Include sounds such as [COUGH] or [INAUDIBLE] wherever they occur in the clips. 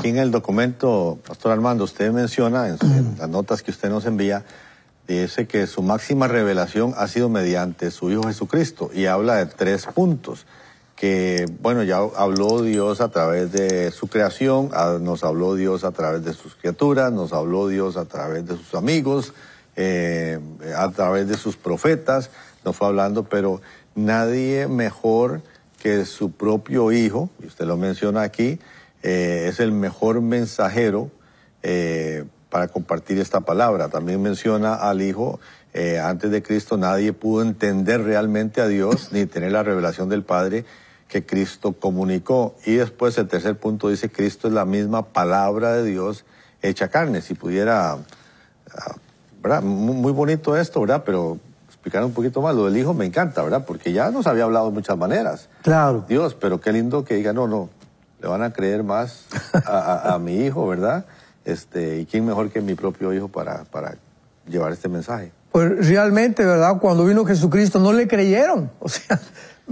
Aquí en el documento, Pastor Armando, usted menciona en, las notas que usted nos envía, dice que su máxima revelación ha sido mediante su Hijo Jesucristo y habla de tres puntos que, bueno, ya habló Dios a través de su creación, ah, nos habló Dios a través de sus criaturas, nos habló Dios a través de sus amigos, eh, a través de sus profetas, nos fue hablando, pero nadie mejor que su propio Hijo, y usted lo menciona aquí, eh, es el mejor mensajero eh, para compartir esta palabra. También menciona al Hijo, eh, antes de Cristo nadie pudo entender realmente a Dios ni tener la revelación del Padre que Cristo comunicó. Y después el tercer punto dice, Cristo es la misma palabra de Dios hecha carne. Si pudiera, ah, Muy bonito esto, ¿verdad? Pero explicar un poquito más. Lo del Hijo me encanta, ¿verdad? Porque ya nos había hablado de muchas maneras. Claro. Dios, pero qué lindo que diga, no, no, le van a creer más a, mi hijo, ¿verdad? Este, y quién mejor que mi propio hijo para, para llevar este mensaje. Pues realmente, ¿verdad? Cuando vino Jesucristo no le creyeron. O sea,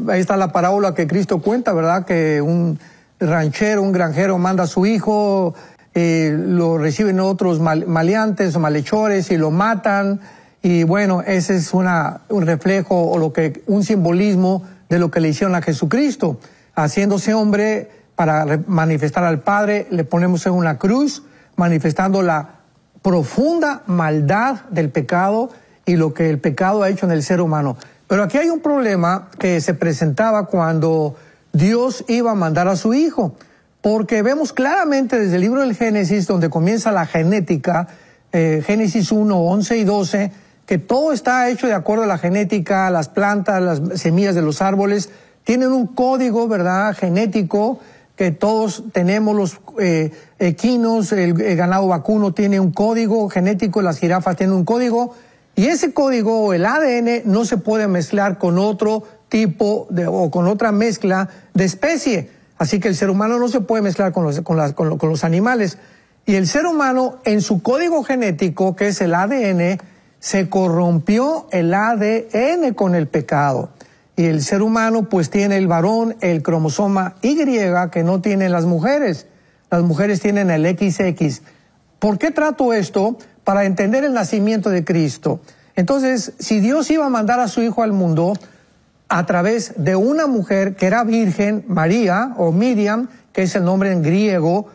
ahí está la parábola que Cristo cuenta, ¿verdad? Que un ranchero, un granjero manda a su hijo, eh, lo reciben otros maleantes o malhechores y lo matan. Y bueno, ese es una, un reflejo o lo que, un simbolismo de lo que le hicieron a Jesucristo. Haciéndose hombre, para manifestar al Padre, le ponemos en una cruz, manifestando la profunda maldad del pecado y lo que el pecado ha hecho en el ser humano. Pero aquí hay un problema que se presentaba cuando Dios iba a mandar a su Hijo, porque vemos claramente desde el libro del Génesis, donde comienza la genética, eh, Génesis 1, 11 y 12, que todo está hecho de acuerdo a la genética, las plantas, las semillas de los árboles, tienen un código, ¿verdad?, genético que todos tenemos los eh, equinos, el, ganado vacuno tiene un código genético, las jirafas tienen un código, y ese código o el ADN no se puede mezclar con otro tipo de, o con otra mezcla de especie. Así que el ser humano no se puede mezclar con los, con, con los animales. Y el ser humano en su código genético, que es el ADN, se corrompió el ADN con el pecado. Y el ser humano pues tiene el varón, el cromosoma Y que no tienen las mujeres. Las mujeres tienen el XX. ¿Por qué trato esto? Para entender el nacimiento de Cristo. Entonces, si Dios iba a mandar a su Hijo al mundo a través de una mujer que era virgen, María o Miriam, que es el nombre en griego,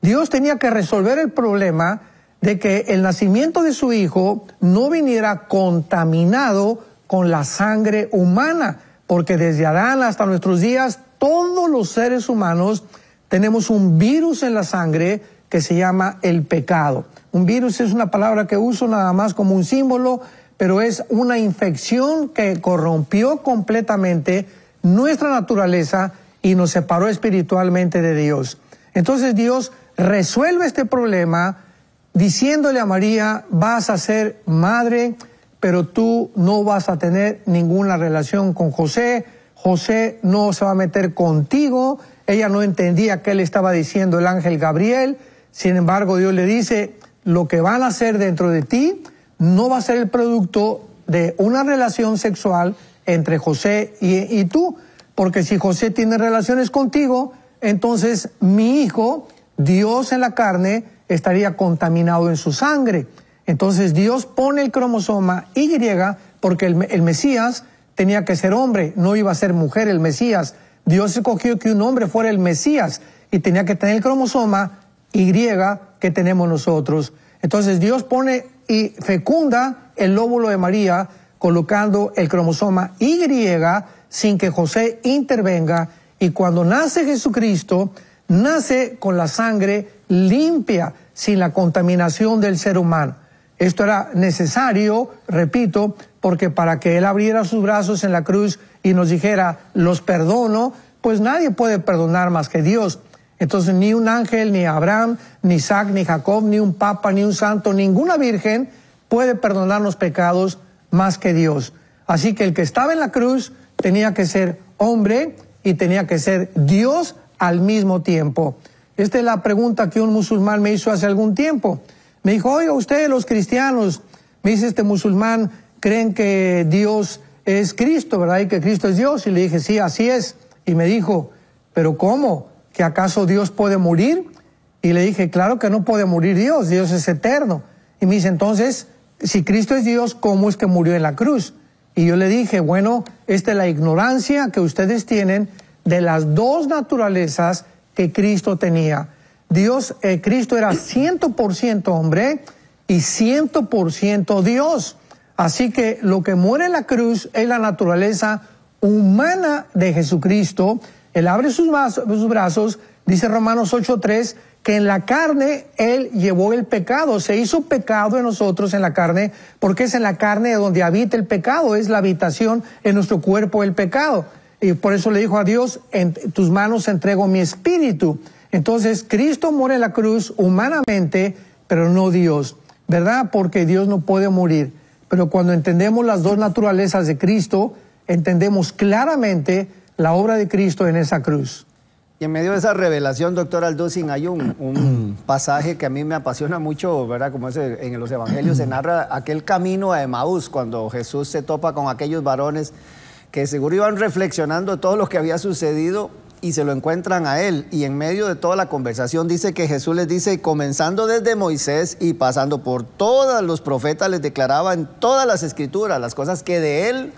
Dios tenía que resolver el problema de que el nacimiento de su hijo no viniera contaminado con la sangre humana, porque desde Adán hasta nuestros días todos los seres humanos tenemos un virus en la sangre que se llama el pecado. Un virus es una palabra que uso nada más como un símbolo, pero es una infección que corrompió completamente nuestra naturaleza y nos separó espiritualmente de Dios. Entonces Dios resuelve este problema diciéndole a María, vas a ser madre pero tú no vas a tener ninguna relación con José, José no se va a meter contigo, ella no entendía qué le estaba diciendo el ángel Gabriel, sin embargo Dios le dice, lo que van a hacer dentro de ti no va a ser el producto de una relación sexual entre José y, y tú, porque si José tiene relaciones contigo, entonces mi hijo, Dios en la carne, estaría contaminado en su sangre. Entonces Dios pone el cromosoma Y porque el, Mesías tenía que ser hombre, no iba a ser mujer el Mesías. Dios escogió que un hombre fuera el Mesías y tenía que tener el cromosoma Y que tenemos nosotros. Entonces Dios pone y fecunda el lóbulo de María colocando el cromosoma Y sin que José intervenga y cuando nace Jesucristo, nace con la sangre limpia, sin la contaminación del ser humano. Esto era necesario, repito, porque para que Él abriera sus brazos en la cruz y nos dijera, los perdono, pues nadie puede perdonar más que Dios. Entonces ni un ángel, ni Abraham, ni Isaac, ni Jacob, ni un papa, ni un santo, ninguna virgen puede perdonar los pecados más que Dios. Así que el que estaba en la cruz tenía que ser hombre y tenía que ser Dios al mismo tiempo. Esta es la pregunta que un musulmán me hizo hace algún tiempo. Me dijo, oiga, ustedes los cristianos, me dice este musulmán, creen que Dios es Cristo, ¿verdad? Y que Cristo es Dios. Y le dije, sí, así es. Y me dijo, pero ¿cómo? ¿Que acaso Dios puede morir? Y le dije, claro que no puede morir Dios, Dios es eterno. Y me dice, entonces, si Cristo es Dios, ¿cómo es que murió en la cruz? Y yo le dije, bueno, esta es la ignorancia que ustedes tienen de las dos naturalezas que Cristo tenía. Dios, eh, Cristo era 100% hombre y 100% Dios. Así que lo que muere en la cruz es la naturaleza humana de Jesucristo. Él abre sus, sus brazos, dice Romanos 8:3, que en la carne Él llevó el pecado, se hizo pecado en nosotros en la carne, porque es en la carne donde habita el pecado, es la habitación en nuestro cuerpo el pecado. Y por eso le dijo a Dios, en tus manos entrego mi espíritu. Entonces, Cristo muere en la cruz humanamente, pero no Dios, ¿verdad? Porque Dios no puede morir. Pero cuando entendemos las dos naturalezas de Cristo, entendemos claramente la obra de Cristo en esa cruz. Y en medio de esa revelación, doctor Alducin, hay un, [CLEARS THROAT] pasaje que a mí me apasiona mucho, ¿verdad? Como es en los evangelios se narra aquel camino a Emaús, cuando Jesús se topa con aquellos varones que seguro iban reflexionando todo lo que había sucedido y se lo encuentran a él. Y en medio de toda la conversación dice que Jesús les dice, comenzando desde Moisés y pasando por todos los profetas, les declaraba en todas las escrituras las cosas que de él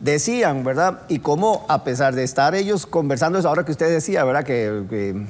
decían, ¿verdad? Y cómo, a pesar de estar ellos conversando eso, ahora que usted decía, ¿verdad? Que,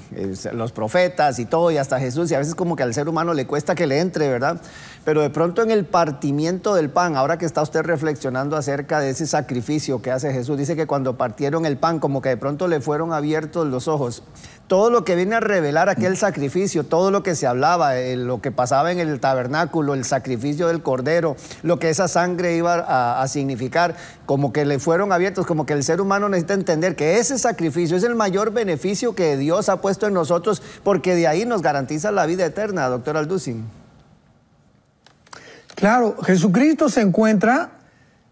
los profetas y todo, y hasta Jesús, y a veces como que al ser humano le cuesta que le entre, ¿verdad? Pero de pronto en el partimiento del pan, ahora que está usted reflexionando acerca de ese sacrificio que hace Jesús, dice que cuando partieron el pan, como que de pronto le fueron abiertos los ojos. Todo lo que viene a revelar aquel sacrificio, todo lo que se hablaba, eh, lo que pasaba en el tabernáculo, el sacrificio del cordero, lo que esa sangre iba a significar, como que le fueron abiertos, como que el ser humano necesita entender que ese sacrificio es el mayor beneficio que Dios ha puesto en nosotros, porque de ahí nos garantiza la vida eterna, doctor Alducin. Claro, Jesucristo se encuentra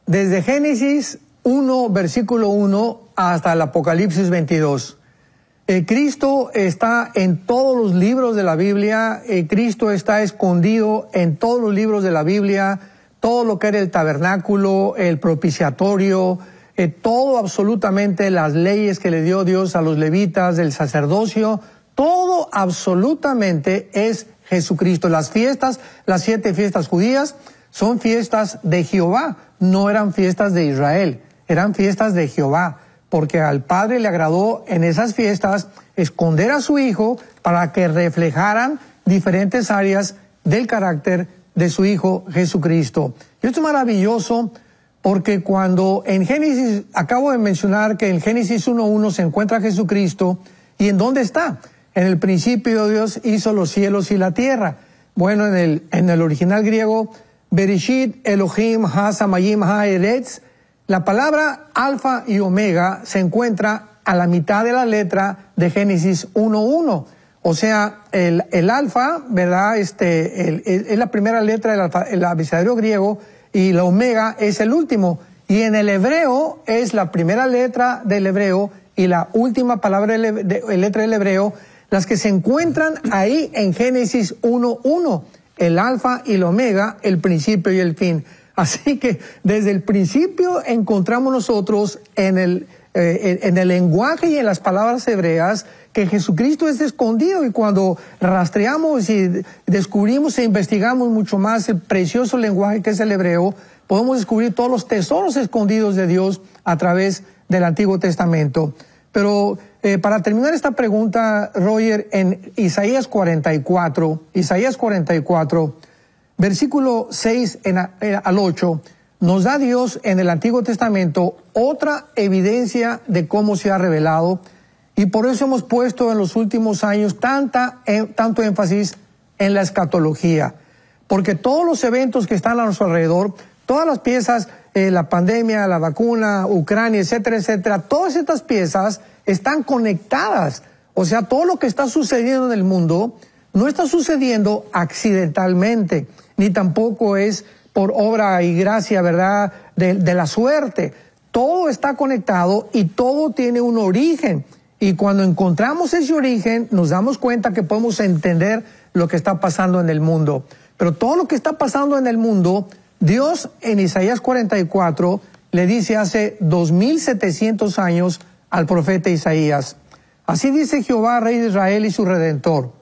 desde Génesis 1, versículo 1 hasta el Apocalipsis 22. El eh, Cristo está en todos los libros de la Biblia, el eh, Cristo está escondido en todos los libros de la Biblia, todo lo que era el tabernáculo, el propiciatorio, eh, todo absolutamente las leyes que le dio Dios a los levitas, el sacerdocio, todo absolutamente es Jesucristo. Las fiestas, las siete fiestas judías, son fiestas de Jehová, no eran fiestas de Israel, eran fiestas de Jehová, porque al Padre le agradó en esas fiestas esconder a su Hijo para que reflejaran diferentes áreas del carácter de su Hijo Jesucristo. Y esto es maravilloso porque cuando en Génesis, acabo de mencionar que en Génesis 1.1 se encuentra Jesucristo, ¿y en dónde está? En el principio Dios hizo los cielos y la tierra. Bueno, en el, en el original griego, Bereshit Elohim Hasamayim Ha'eretz, la palabra alfa y omega se encuentra a la mitad de la letra de Génesis 1.1. O sea, el, alfa, ¿verdad? Este, es la primera letra del alfa, abecedario griego y la omega es el último. Y en el hebreo es la primera letra del hebreo y la última palabra letra del hebreo, las que se encuentran ahí en Génesis 1.1, el alfa y el omega, el principio y el fin. Así que desde el principio encontramos nosotros en el eh, en, el lenguaje y en las palabras hebreas que Jesucristo es escondido y cuando rastreamos y descubrimos e investigamos mucho más el precioso lenguaje que es el hebreo, podemos descubrir todos los tesoros escondidos de Dios a través del Antiguo Testamento. Pero eh, para terminar esta pregunta, Roger, en Isaías 44, Isaías 44, versículo 6 eh, al 8, nos da Dios en el Antiguo Testamento otra evidencia de cómo se ha revelado y por eso hemos puesto en los últimos años tanta, e, tanto énfasis en la escatología, porque todos los eventos que están a nuestro alrededor, todas las piezas, eh, la pandemia, la vacuna, Ucrania, etcétera, etcétera, todas estas piezas están conectadas. O sea, todo lo que está sucediendo en el mundo no está sucediendo accidentalmente, ni tampoco es por obra y gracia, ¿verdad?, de, la suerte. Todo está conectado y todo tiene un origen. Y cuando encontramos ese origen, nos damos cuenta que podemos entender lo que está pasando en el mundo. Pero todo lo que está pasando en el mundo, Dios en Isaías 44 le dice hace 2700 años al profeta Isaías. Así dice Jehová, Rey de Israel y su Redentor.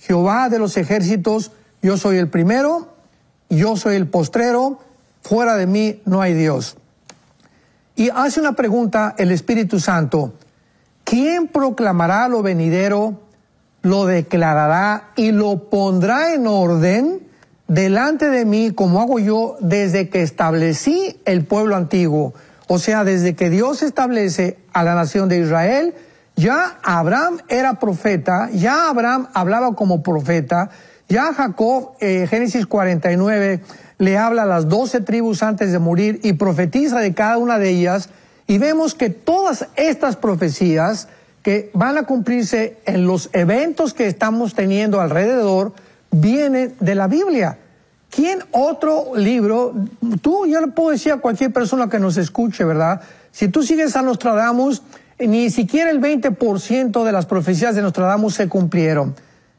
Jehová de los ejércitos, yo soy el primero yo soy el postrero, fuera de mí no hay Dios. Y hace una pregunta el Espíritu Santo, ¿quién proclamará lo venidero, lo declarará y lo pondrá en orden delante de mí como hago yo desde que establecí el pueblo antiguo? O sea, desde que Dios establece a la nación de Israel, ya Abraham era profeta, ya Abraham hablaba como profeta, ya Jacob, eh, Génesis 49, le habla a las doce tribus antes de morir y profetiza de cada una de ellas. Y vemos que todas estas profecías que van a cumplirse en los eventos que estamos teniendo alrededor vienen de la Biblia. ¿Quién otro libro? Tú, yo le puedo decir a cualquier persona que nos escuche, ¿verdad? Si tú sigues a Nostradamus, ni siquiera el 20% de las profecías de Nostradamus se cumplieron.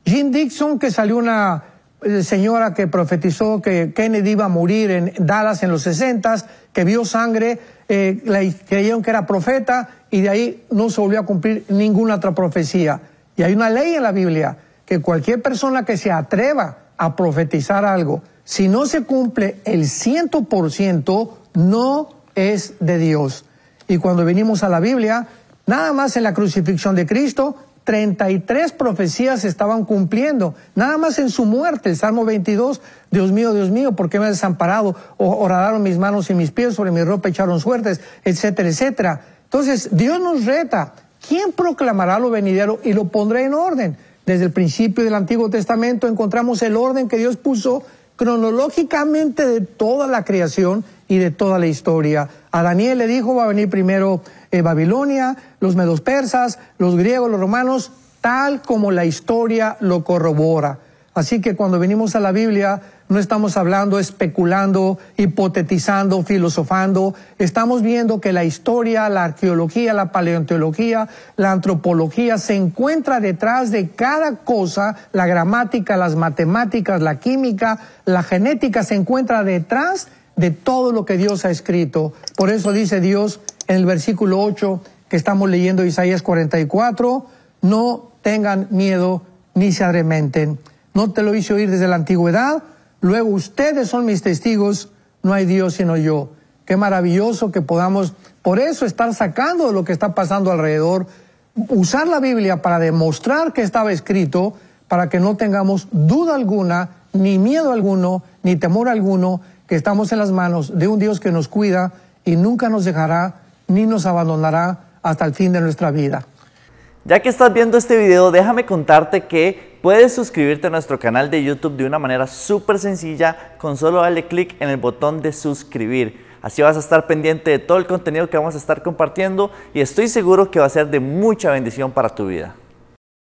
Jim Dixon, que salió una eh, señora que profetizó que Kennedy iba a morir en Dallas en los 60, que vio sangre, eh, creyeron que era profeta y de ahí no se volvió a cumplir ninguna otra profecía. Y hay una ley en la Biblia que cualquier persona que se atreva a profetizar algo, si no se cumple el ciento por ciento, no es de Dios. Y cuando venimos a la Biblia, nada más en la crucifixión de Cristo, 33 profecías estaban cumpliendo. Nada más en su muerte, el Salmo 22, Dios mío, Dios mío, ¿por qué me has desamparado? oradaron horadaron mis manos y mis pies, sobre mi ropa echaron suertes, etcétera, etcétera. Entonces, Dios nos reta. ¿Quién proclamará lo venidero y lo pondrá en orden? Desde el principio del Antiguo Testamento encontramos el orden que Dios puso cronológicamente de toda la creación y de toda la historia. A Daniel le dijo va a venir primero eh, Babilonia, los medos persas, los griegos, los romanos, tal como la historia lo corrobora. Así que cuando venimos a la Biblia no estamos hablando, especulando, hipotetizando, filosofando, estamos viendo que la historia, la arqueología, la paleontología, la antropología se encuentra detrás de cada cosa, la gramática, las matemáticas, la química, la genética se encuentra detrás de todo lo que Dios ha escrito. Por eso dice Dios en el versículo 8 que estamos leyendo Isaías 44, no tengan miedo ni se adrementen, No te lo hice oír desde la antigüedad, luego ustedes son mis testigos, no hay Dios sino yo. Qué maravilloso que podamos, por eso estar sacando lo que está pasando alrededor, usar la Biblia para demostrar que estaba escrito, para que no tengamos duda alguna ni miedo alguno, ni temor alguno, que estamos en las manos de un Dios que nos cuida y nunca nos dejará ni nos abandonará hasta el fin de nuestra vida. Ya que estás viendo este video, déjame contarte que puedes suscribirte a nuestro canal de YouTube de una manera súper sencilla con solo darle clic en el botón de suscribir. Así vas a estar pendiente de todo el contenido que vamos a estar compartiendo y estoy seguro que va a ser de mucha bendición para tu vida.